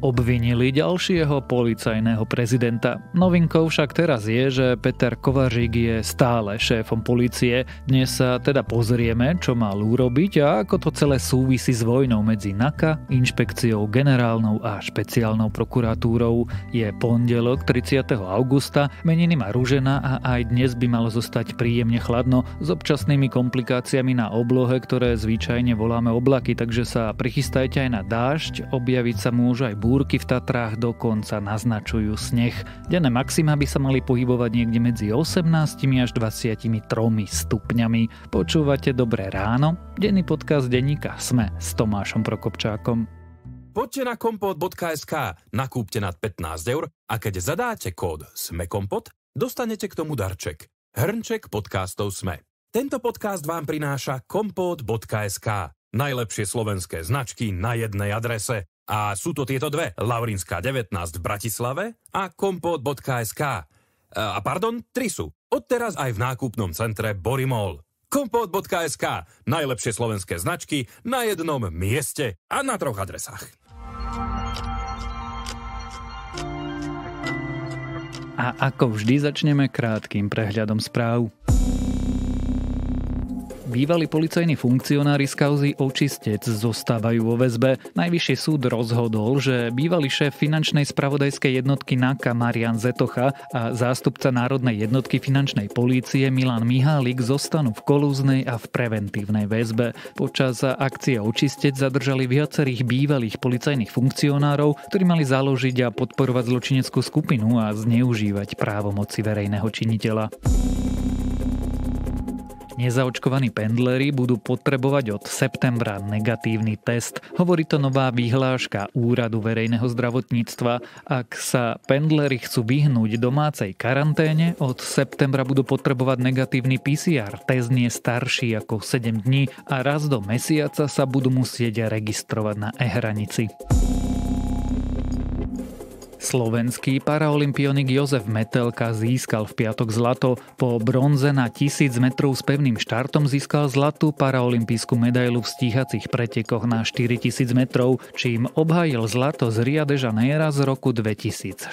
obvinili ďalšieho policajného prezidenta. Novinkou však teraz je, že Peter Kovařík je stále šéfom policie. Dnes sa teda pozrieme, čo mal urobiť a ako to celé súvisí s vojnou medzi NAKA, inšpekciou generálnou a špeciálnou prokuratúrou. Je pondelok 30. augusta, meniny má Rúžena a aj dnes by malo zostať príjemne chladno s občasnými komplikáciami na oblohe, ktoré zvyčajne voláme oblaky, takže sa prichystajte aj na dážď, objaviť sa môže aj bú- búrky v Tatrách dokonca naznačujú sneh. Denné maxima by sa mali pohybovať niekde medzi 18 až 23 stupňami. Počúvate Dobré ráno? Denný podcast denníka Sme s Tomášom Prokopčákom. Poďte na kompot.sk, nakúpte nad 15 eur a keď zadáte kód SMEKOMPOT, dostanete k tomu darček. Hrnček podcastov SME. Tento podcast vám prináša kompot.sk. Najlepšie slovenské značky na jednej adrese. A sú to tieto dve, Laurinská 19 v Bratislave a kompot.sk. E, a pardon, tri sú. Odteraz aj v nákupnom centre Borimol. kompot.sk. Najlepšie slovenské značky na jednom mieste a na troch adresách. A ako vždy začneme krátkým prehľadom správ. Bývalí policajní funkcionári z kauzy Očistec zostávajú vo väzbe. Najvyšší súd rozhodol, že bývalý šéf finančnej spravodajskej jednotky NAKA Marian Zetocha a zástupca Národnej jednotky finančnej polície Milan Mihálik zostanú v kolúznej a v preventívnej väzbe. Počas akcie Očistec zadržali viacerých bývalých policajných funkcionárov, ktorí mali založiť a podporovať zločineckú skupinu a zneužívať právomoci verejného činiteľa. Nezaočkovaní pendleri budú potrebovať od septembra negatívny test, hovorí to nová vyhláška Úradu verejného zdravotníctva. Ak sa pendleri chcú vyhnúť domácej karanténe, od septembra budú potrebovať negatívny PCR, test nie starší ako 7 dní a raz do mesiaca sa budú musieť registrovať na e-hranici. Slovenský paraolimpionik Jozef Metelka získal v piatok zlato. Po bronze na 1000 metrov s pevným štartom získal zlatú paraolimpijskú medailu v stíhacích pretekoch na 4000 metrov, čím obhajil zlato z Ria de Janeiro z roku 2016.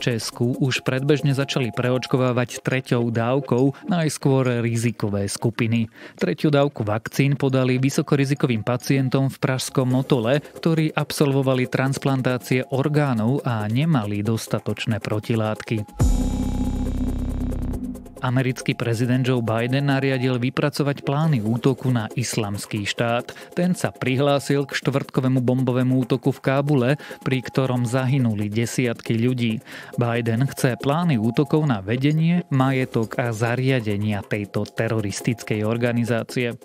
Česku už predbežne začali preočkovávať treťou dávkou najskôr rizikové skupiny. Tretiu dávku vakcín podali vysokorizikovým pacientom v Pražskom Motole, ktorí absolvovali transplantácie orgánov a nemali dostatočné protilátky. Americký prezident Joe Biden nariadil vypracovať plány útoku na islamský štát. Ten sa prihlásil k štvrtkovému bombovému útoku v Kábule, pri ktorom zahynuli desiatky ľudí. Biden chce plány útokov na vedenie, majetok a zariadenia tejto teroristickej organizácie.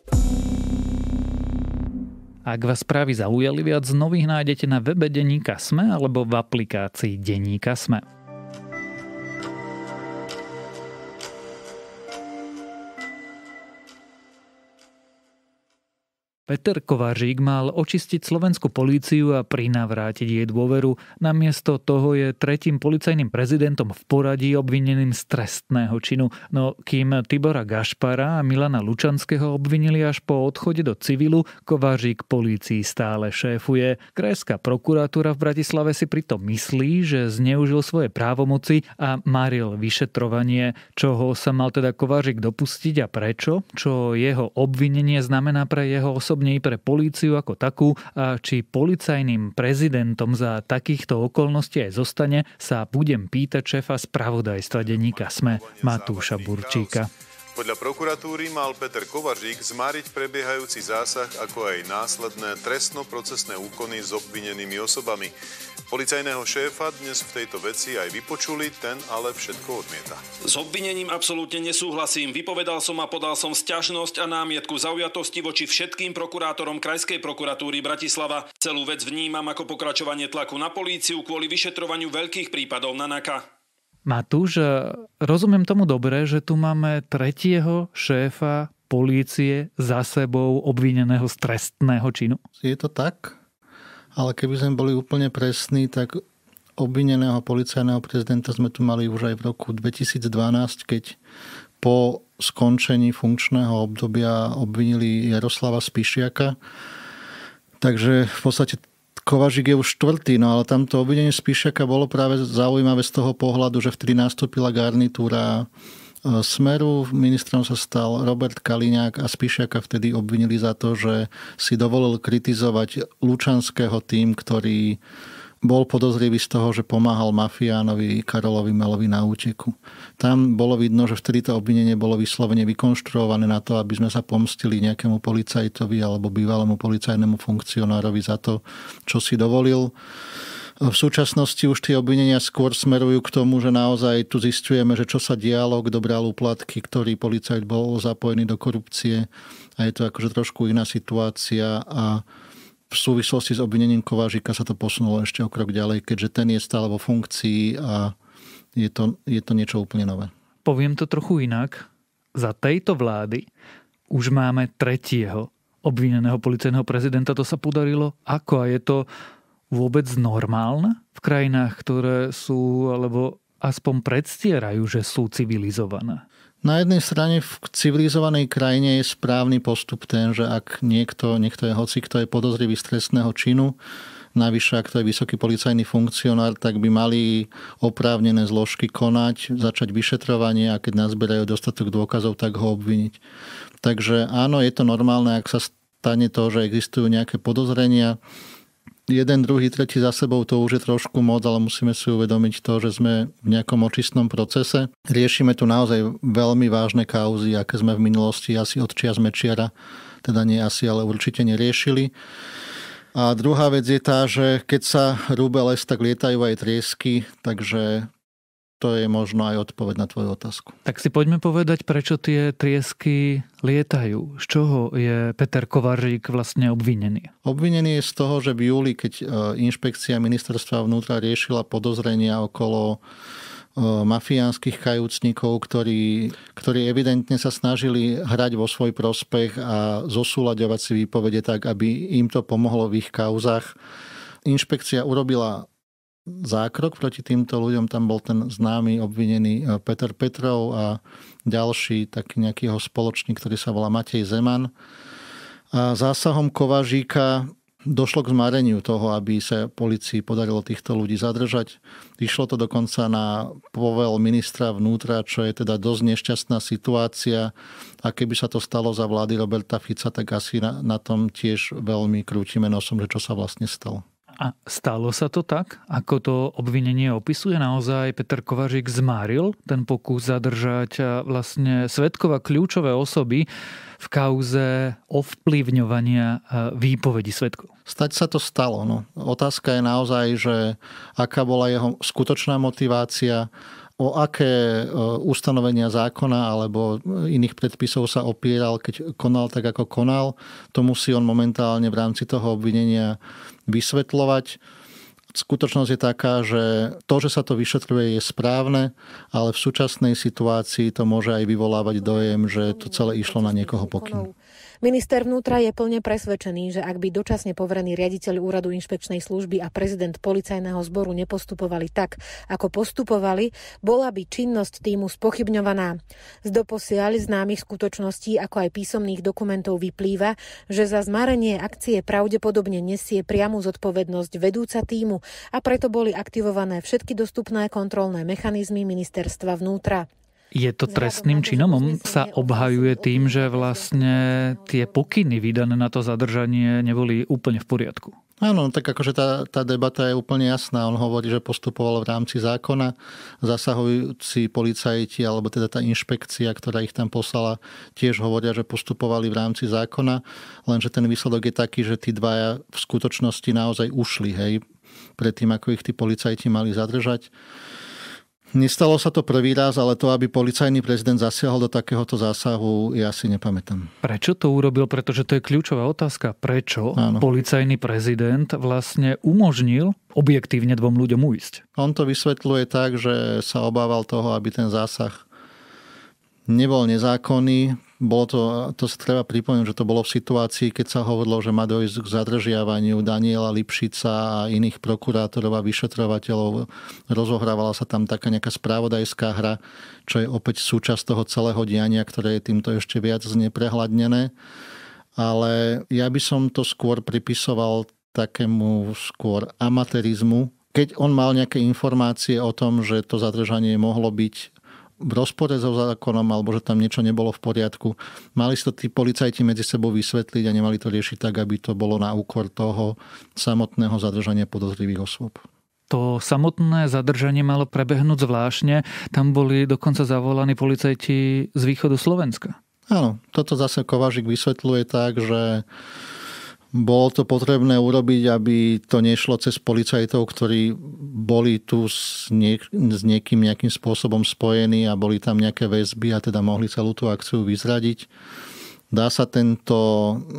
Ak vás správy zaujali viac, nových nájdete na webe Deníka Sme alebo v aplikácii Deníka Sme. Peter Kovařík mal očistiť slovenskú políciu a prinavrátiť jej dôveru. Namiesto toho je tretím policajným prezidentom v poradí obvineným z trestného činu. No kým Tibora Gašpara a Milana Lučanského obvinili až po odchode do civilu, Kovařík polícii stále šéfuje. Krajská prokuratúra v Bratislave si pritom myslí, že zneužil svoje právomoci a maril vyšetrovanie. Čoho sa mal teda Kovařík dopustiť a prečo? Čo jeho obvinenie znamená pre jeho osobnosti? osobne i pre políciu ako takú, a či policajným prezidentom za takýchto okolností aj zostane, sa budem pýtať šéfa spravodajstva denníka SME Matúša Burčíka. Podľa prokuratúry mal Peter Kovařík zmáriť prebiehajúci zásah, ako aj následné trestno-procesné úkony s obvinenými osobami. Policajného šéfa dnes v tejto veci aj vypočuli, ten ale všetko odmieta. S obvinením absolútne nesúhlasím. Vypovedal som a podal som sťažnosť a námietku zaujatosti voči všetkým prokurátorom Krajskej prokuratúry Bratislava. Celú vec vnímam ako pokračovanie tlaku na políciu kvôli vyšetrovaniu veľkých prípadov na NAKA. Matúš, e, rozumiem tomu dobre, že tu máme tretieho šéfa polície za sebou obvineného z trestného činu. Je to tak, ale keby sme boli úplne presní, tak obvineného policajného prezidenta sme tu mali už aj v roku 2012, keď po skončení funkčného obdobia obvinili Jaroslava Spišiaka. Takže v podstate Kovažik je už štvrtý, no ale tamto obvinenie Spíšaka bolo práve zaujímavé z toho pohľadu, že vtedy nastúpila garnitúra e, Smeru, ministrom sa stal Robert Kaliňák a Spíšaka vtedy obvinili za to, že si dovolil kritizovať Lučanského tým, ktorý bol podozrivý z toho, že pomáhal mafiánovi Karolovi Melovi na úteku. Tam bolo vidno, že vtedy to obvinenie bolo vyslovene vykonštruované na to, aby sme sa pomstili nejakému policajtovi alebo bývalému policajnému funkcionárovi za to, čo si dovolil. V súčasnosti už tie obvinenia skôr smerujú k tomu, že naozaj tu zistujeme, že čo sa dialo, kto bral úplatky, ktorý policajt bol zapojený do korupcie a je to akože trošku iná situácia a v súvislosti s obvinením Kovážika sa to posunulo ešte o krok ďalej, keďže ten je stále vo funkcii a je to, je to niečo úplne nové. Poviem to trochu inak. Za tejto vlády už máme tretieho obvineného policajného prezidenta. To sa podarilo ako? A je to vôbec normálne v krajinách, ktoré sú alebo aspoň predstierajú, že sú civilizované? Na jednej strane v civilizovanej krajine je správny postup ten, že ak niekto, niekto je hoci, kto je podozrivý z trestného činu, najvyššie ak to je vysoký policajný funkcionár, tak by mali oprávnené zložky konať, začať vyšetrovanie a keď nazberajú dostatok dôkazov, tak ho obviniť. Takže áno, je to normálne, ak sa stane to, že existujú nejaké podozrenia jeden, druhý, tretí za sebou, to už je trošku moc, ale musíme si uvedomiť to, že sme v nejakom očistnom procese. Riešime tu naozaj veľmi vážne kauzy, aké sme v minulosti asi od čia Mečiara, teda nie asi, ale určite neriešili. A druhá vec je tá, že keď sa rúbe les, tak lietajú aj triesky, takže to je možno aj odpoveď na tvoju otázku. Tak si poďme povedať, prečo tie triesky lietajú. Z čoho je Peter Kovařík vlastne obvinený? Obvinený je z toho, že v júli, keď e, inšpekcia ministerstva vnútra riešila podozrenia okolo e, mafiánskych kajúcnikov, ktorí, ktorí evidentne sa snažili hrať vo svoj prospech a zosúľaďovať si výpovede tak, aby im to pomohlo v ich kauzach. Inšpekcia urobila zákrok proti týmto ľuďom. Tam bol ten známy obvinený e, Peter Petrov a ďalší taký nejaký jeho spoločník, ktorý sa volá Matej Zeman. A zásahom Kovažíka došlo k zmareniu toho, aby sa policii podarilo týchto ľudí zadržať. Išlo to dokonca na povel ministra vnútra, čo je teda dosť nešťastná situácia. A keby sa to stalo za vlády Roberta Fica, tak asi na, na tom tiež veľmi krútime nosom, že čo sa vlastne stalo. A stalo sa to tak, ako to obvinenie opisuje? Naozaj Peter Kovařík zmáril ten pokus zadržať vlastne svetkova kľúčové osoby v kauze ovplyvňovania e, výpovedí svetkov. Stať sa to stalo. No. Otázka je naozaj, že aká bola jeho skutočná motivácia, o aké ustanovenia zákona alebo iných predpisov sa opieral, keď konal tak, ako konal. To musí on momentálne v rámci toho obvinenia vysvetľovať. Skutočnosť je taká, že to, že sa to vyšetruje, je správne, ale v súčasnej situácii to môže aj vyvolávať dojem, že to celé išlo na niekoho pokynu. Minister vnútra je plne presvedčený, že ak by dočasne poverený riaditeľ úradu inšpekčnej služby a prezident policajného zboru nepostupovali tak, ako postupovali, bola by činnosť týmu spochybňovaná. Z doposiaľ známych skutočností, ako aj písomných dokumentov vyplýva, že za zmarenie akcie pravdepodobne nesie priamu zodpovednosť vedúca týmu a preto boli aktivované všetky dostupné kontrolné mechanizmy ministerstva vnútra. Je to trestným činom? On sa obhajuje tým, že vlastne tie pokyny vydané na to zadržanie neboli úplne v poriadku. Áno, no tak akože tá, tá debata je úplne jasná. On hovorí, že postupoval v rámci zákona. Zasahujúci policajti, alebo teda tá inšpekcia, ktorá ich tam poslala, tiež hovoria, že postupovali v rámci zákona. Lenže ten výsledok je taký, že tí dvaja v skutočnosti naozaj ušli, hej, predtým, ako ich tí policajti mali zadržať. Nestalo sa to prvý raz, ale to, aby policajný prezident zasiahol do takéhoto zásahu, ja si nepamätám. Prečo to urobil? Pretože to je kľúčová otázka. Prečo Áno. policajný prezident vlastne umožnil objektívne dvom ľuďom uísť? On to vysvetľuje tak, že sa obával toho, aby ten zásah nebol nezákonný, bolo to, to sa treba pripomenúť, že to bolo v situácii, keď sa hovorilo, že má dojsť k zadržiavaniu Daniela Lipšica a iných prokurátorov a vyšetrovateľov. Rozohrávala sa tam taká nejaká správodajská hra, čo je opäť súčasť toho celého diania, ktoré je týmto ešte viac zneprehľadnené. Ale ja by som to skôr pripisoval takému skôr amatérizmu, keď on mal nejaké informácie o tom, že to zadržanie mohlo byť v rozpore so zákonom alebo že tam niečo nebolo v poriadku. Mali to tí policajti medzi sebou vysvetliť a nemali to riešiť tak, aby to bolo na úkor toho samotného zadržania podozrivých osôb. To samotné zadržanie malo prebehnúť zvláštne. Tam boli dokonca zavolaní policajti z východu Slovenska. Áno, toto zase Kovažik vysvetľuje tak, že bolo to potrebné urobiť, aby to nešlo cez policajtov, ktorí boli tu s, niek- s niekým nejakým spôsobom spojení a boli tam nejaké väzby a teda mohli celú tú akciu vyzradiť. Dá sa tento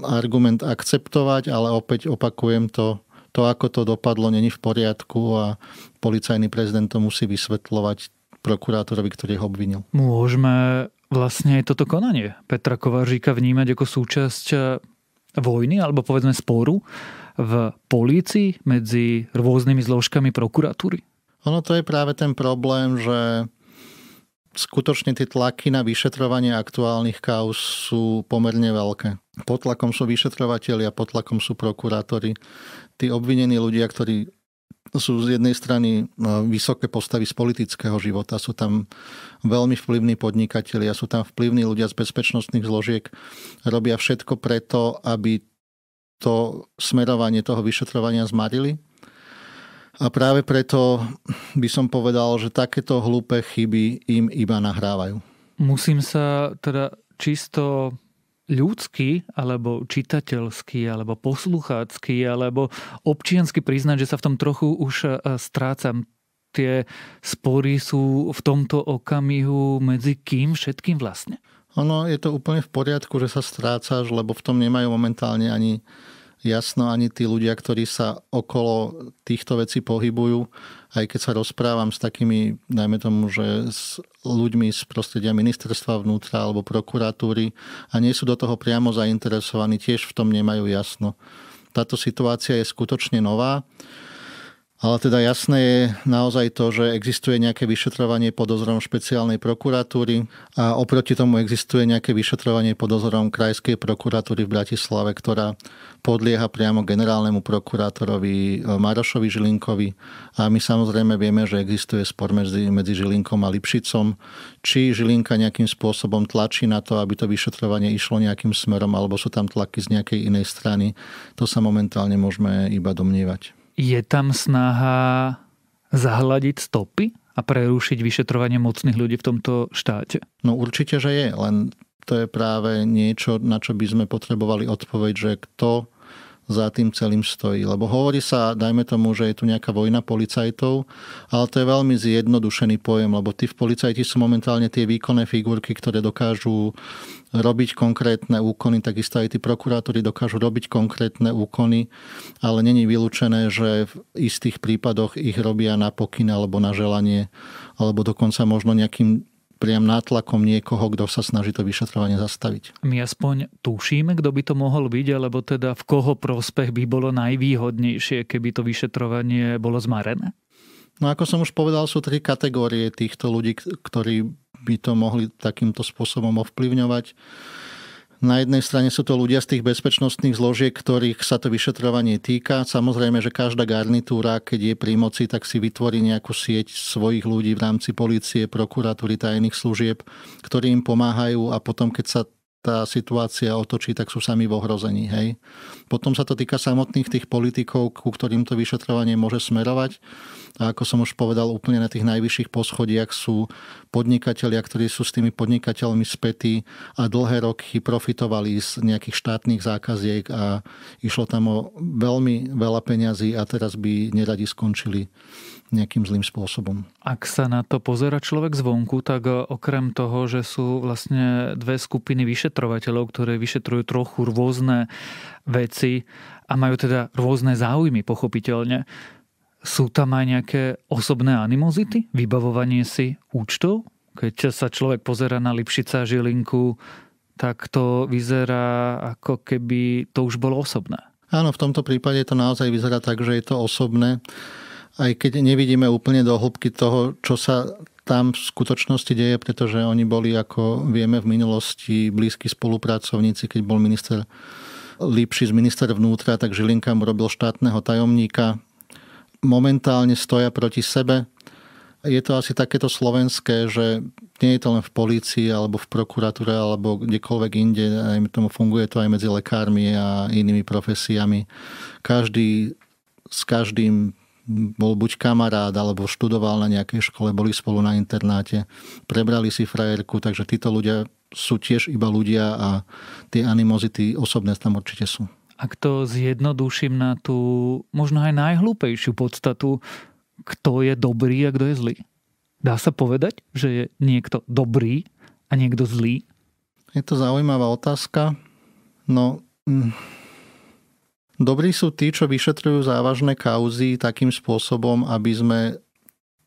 argument akceptovať, ale opäť opakujem to, to, ako to dopadlo, není v poriadku a policajný prezident to musí vysvetľovať prokurátorovi, ktorý ho obvinil. Môžeme vlastne aj toto konanie Petra Kovaříka vnímať ako súčasť vojny alebo povedzme sporu v polícii medzi rôznymi zložkami prokuratúry? Ono to je práve ten problém, že skutočne tie tlaky na vyšetrovanie aktuálnych kauz sú pomerne veľké. Pod tlakom sú vyšetrovateľi a pod tlakom sú prokurátori. Tí obvinení ľudia, ktorí sú z jednej strany e, vysoké postavy z politického života, sú tam veľmi vplyvní podnikatelia, sú tam vplyvní ľudia z bezpečnostných zložiek, robia všetko preto, aby to smerovanie toho vyšetrovania zmarili. A práve preto by som povedal, že takéto hlúpe chyby im iba nahrávajú. Musím sa teda čisto ľudský, alebo čitateľský, alebo posluchácky, alebo občiansky priznať, že sa v tom trochu už e, strácam. Tie spory sú v tomto okamihu medzi kým všetkým vlastne? Ono je to úplne v poriadku, že sa strácaš, lebo v tom nemajú momentálne ani jasno ani tí ľudia, ktorí sa okolo týchto vecí pohybujú, aj keď sa rozprávam s takými, najmä tomu, že s ľuďmi z prostredia ministerstva vnútra alebo prokuratúry a nie sú do toho priamo zainteresovaní, tiež v tom nemajú jasno. Táto situácia je skutočne nová. Ale teda jasné je naozaj to, že existuje nejaké vyšetrovanie pod dozorom špeciálnej prokuratúry a oproti tomu existuje nejaké vyšetrovanie pod dozorom Krajskej prokuratúry v Bratislave, ktorá podlieha priamo generálnemu prokurátorovi e, Marošovi Žilinkovi. A my samozrejme vieme, že existuje spor medzi, medzi Žilinkom a Lipšicom, či Žilinka nejakým spôsobom tlačí na to, aby to vyšetrovanie išlo nejakým smerom, alebo sú tam tlaky z nejakej inej strany. To sa momentálne môžeme iba domnievať je tam snaha zahľadiť stopy a prerušiť vyšetrovanie mocných ľudí v tomto štáte? No určite, že je, len to je práve niečo, na čo by sme potrebovali odpoveď, že kto za tým celým stojí. Lebo hovorí sa, dajme tomu, že je tu nejaká vojna policajtov, ale to je veľmi zjednodušený pojem, lebo tí v policajti sú momentálne tie výkonné figurky, ktoré dokážu robiť konkrétne úkony, takisto aj tí prokurátori dokážu robiť konkrétne úkony, ale není vylúčené, že v istých prípadoch ich robia na pokyn alebo na želanie, alebo dokonca možno nejakým priam nátlakom niekoho, kto sa snaží to vyšetrovanie zastaviť. My aspoň tušíme, kto by to mohol byť, alebo teda v koho prospech by bolo najvýhodnejšie, keby to vyšetrovanie bolo zmarené? No ako som už povedal, sú tri kategórie týchto ľudí, ktorí by to mohli takýmto spôsobom ovplyvňovať. Na jednej strane sú to ľudia z tých bezpečnostných zložiek, ktorých sa to vyšetrovanie týka. Samozrejme, že každá garnitúra, keď je pri moci, tak si vytvorí nejakú sieť svojich ľudí v rámci policie, prokuratúry, tajných služieb, ktorí im pomáhajú a potom, keď sa tá situácia otočí, tak sú sami v ohrození. Hej. Potom sa to týka samotných tých politikov, ku ktorým to vyšetrovanie môže smerovať. A ako som už povedal, úplne na tých najvyšších poschodiach sú podnikatelia, ktorí sú s tými podnikateľmi spätí a dlhé roky profitovali z nejakých štátnych zákaziek a išlo tam o veľmi veľa peňazí a teraz by neradi skončili nejakým zlým spôsobom. Ak sa na to pozera človek zvonku, tak okrem toho, že sú vlastne dve skupiny vyšetrovaní, vyšetrovateľov, ktoré vyšetrujú trochu rôzne veci a majú teda rôzne záujmy, pochopiteľne. Sú tam aj nejaké osobné animozity? Vybavovanie si účtov? Keď sa človek pozera na Lipšica Žilinku, tak to vyzerá ako keby to už bolo osobné. Áno, v tomto prípade to naozaj vyzerá tak, že je to osobné aj keď nevidíme úplne do hĺbky toho, čo sa tam v skutočnosti deje, pretože oni boli, ako vieme, v minulosti blízki spolupracovníci, keď bol minister z minister vnútra, tak Žilinka mu robil štátneho tajomníka. Momentálne stoja proti sebe. Je to asi takéto slovenské, že nie je to len v polícii alebo v prokuratúre alebo kdekoľvek inde, aj tomu funguje to aj medzi lekármi a inými profesiami. Každý s každým bol buď kamarát, alebo študoval na nejakej škole, boli spolu na internáte, prebrali si frajerku, takže títo ľudia sú tiež iba ľudia a tie animozity osobné tam určite sú. Ak to zjednoduším na tú možno aj najhlúpejšiu podstatu, kto je dobrý a kto je zlý. Dá sa povedať, že je niekto dobrý a niekto zlý? Je to zaujímavá otázka. No, mm, Dobrí sú tí, čo vyšetrujú závažné kauzy takým spôsobom, aby sme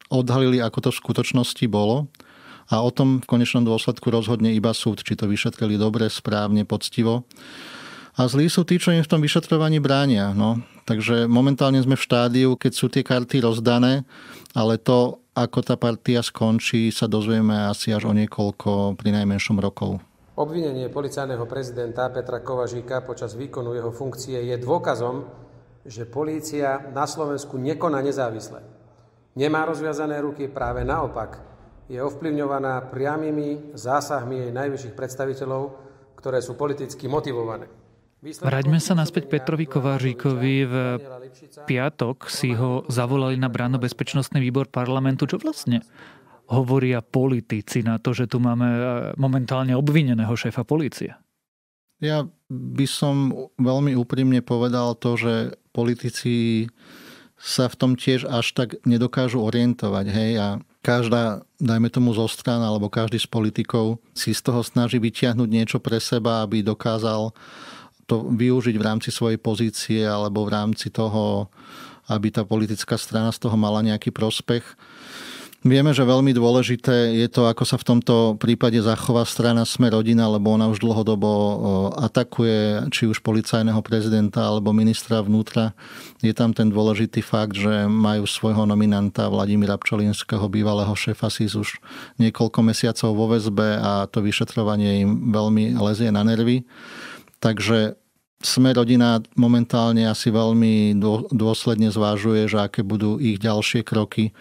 odhalili, ako to v skutočnosti bolo. A o tom v konečnom dôsledku rozhodne iba súd, či to vyšetrili dobre, správne, poctivo. A zlí sú tí, čo im v tom vyšetrovaní bránia. No. Takže momentálne sme v štádiu, keď sú tie karty rozdané, ale to, ako tá partia skončí, sa dozvieme asi až o niekoľko, pri najmenšom rokov. Obvinenie policajného prezidenta Petra Kovažíka počas výkonu jeho funkcie je dôkazom, že polícia na Slovensku nekoná nezávisle. Nemá rozviazané ruky, práve naopak. Je ovplyvňovaná priamými zásahmi jej najvyšších predstaviteľov, ktoré sú politicky motivované. Vráťme sa naspäť Petrovi kovážikovi V piatok si ho zavolali na bránobezpečnostný výbor parlamentu. Čo vlastne hovoria politici na to, že tu máme e, momentálne obvineného šéfa policie? Ja by som veľmi úprimne povedal to, že politici sa v tom tiež až tak nedokážu orientovať. Hej? A každá, dajme tomu zo strana alebo každý z politikov si z toho snaží vyťahnuť niečo pre seba, aby dokázal to využiť v rámci svojej pozície alebo v rámci toho, aby tá politická strana z toho mala nejaký prospech. Vieme, že veľmi dôležité je to, ako sa v tomto prípade zachová strana Sme rodina, lebo ona už dlhodobo eh, atakuje či už policajného prezidenta alebo ministra vnútra. Je tam ten dôležitý fakt, že majú svojho nominanta Vladimíra Pčolinského, bývalého šéfa SIS už niekoľko mesiacov vo väzbe a to vyšetrovanie im veľmi lezie na nervy. Takže sme rodina momentálne asi veľmi dôsledne zvážuje, že aké budú ich ďalšie kroky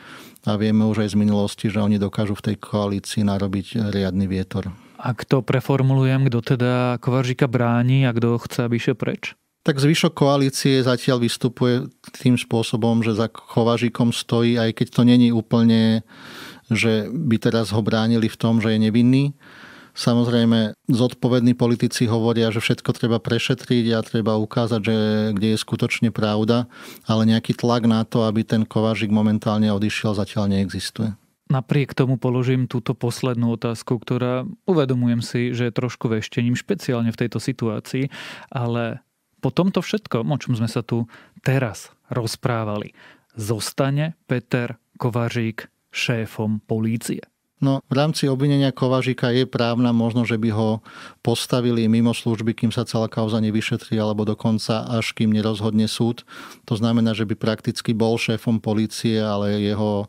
a vieme už aj z minulosti, že oni dokážu v tej koalícii narobiť riadny vietor. Ak to preformulujem, kto teda Kovaržika bráni a kto chce, aby išiel preč? Tak zvyšok koalície zatiaľ vystupuje tým spôsobom, že za Kovažikom stojí, aj keď to není úplne, že by teraz ho bránili v tom, že je nevinný, Samozrejme, zodpovední politici hovoria, že všetko treba prešetriť a treba ukázať, že kde je skutočne pravda, ale nejaký tlak na to, aby ten Kovažik momentálne odišiel, zatiaľ neexistuje. Napriek tomu položím túto poslednú otázku, ktorá uvedomujem si, že je trošku veštením, špeciálne v tejto situácii, ale po tomto všetkom, o čom sme sa tu teraz rozprávali, zostane Peter Kovařík šéfom polície. No, v rámci obvinenia Kovažika je právna možno, že by ho postavili mimo služby, kým sa celá kauza nevyšetrí, alebo dokonca až kým nerozhodne súd. To znamená, že by prakticky bol šéfom policie, ale jeho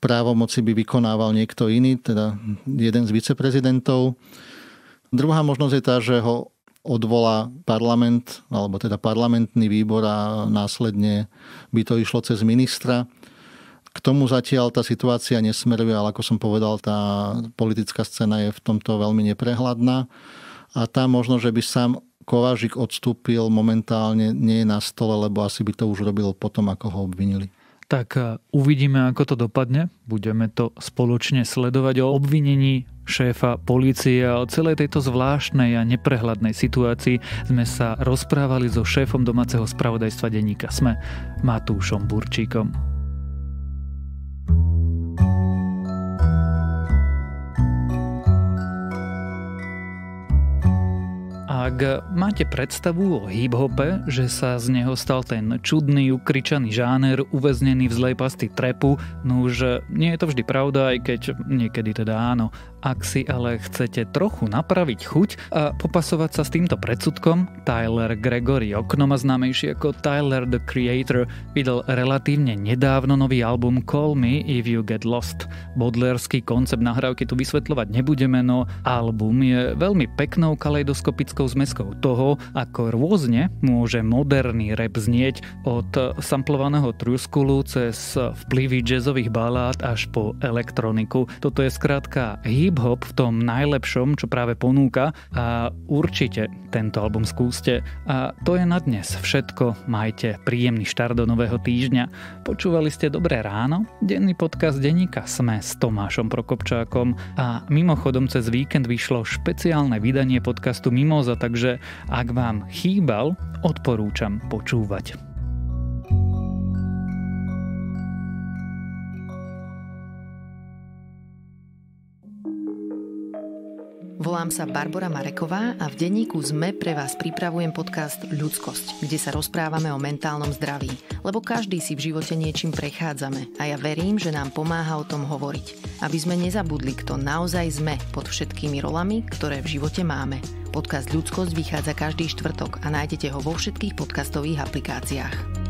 právomoci by vykonával niekto iný, teda jeden z viceprezidentov. Druhá možnosť je tá, že ho odvolá parlament, alebo teda parlamentný výbor a následne by to išlo cez ministra. K tomu zatiaľ tá situácia nesmeruje, ale ako som povedal, tá politická scéna je v tomto veľmi neprehľadná a tá možno, že by sám Kovážik odstúpil momentálne nie je na stole, lebo asi by to už robil potom, ako ho obvinili. Tak e, uvidíme, ako to dopadne. Budeme to spoločne sledovať o obvinení šéfa polície a o celej tejto zvláštnej a neprehľadnej situácii sme sa rozprávali so šéfom domáceho spravodajstva denníka SME Matúšom Burčíkom. Ak máte predstavu o hip-hope, že sa z neho stal ten čudný, ukričaný žáner, uväznený v zlej pasty trepu, no už nie je to vždy pravda, aj keď niekedy teda áno. Ak si ale chcete trochu napraviť chuť a popasovať sa s týmto predsudkom, Tyler Gregory, oknoma známejší ako Tyler the Creator, vydal relatívne nedávno nový album Call Me If You Get Lost. Bodlerský koncept nahrávky tu vysvetľovať nebudeme, no album je veľmi peknou kaleidoskopickou zmeskou toho, ako rôzne môže moderný rap znieť od samplovaného truskulu cez vplyvy jazzových balád až po elektroniku. Toto je skrátka hip hip-hop v tom najlepšom, čo práve ponúka a určite tento album skúste. A to je na dnes všetko. Majte príjemný štart do nového týždňa. Počúvali ste Dobré ráno? Denný podcast denníka Sme s Tomášom Prokopčákom a mimochodom cez víkend vyšlo špeciálne vydanie podcastu Mimoza, takže ak vám chýbal, odporúčam počúvať. Volám sa Barbara Mareková a v denníku ZME pre vás pripravujem podcast Ľudskosť, kde sa rozprávame o mentálnom zdraví, lebo každý si v živote niečím prechádzame a ja verím, že nám pomáha o tom hovoriť, aby sme nezabudli, kto naozaj sme pod všetkými rolami, ktoré v živote máme. Podcast Ľudskosť vychádza každý štvrtok a nájdete ho vo všetkých podcastových aplikáciách.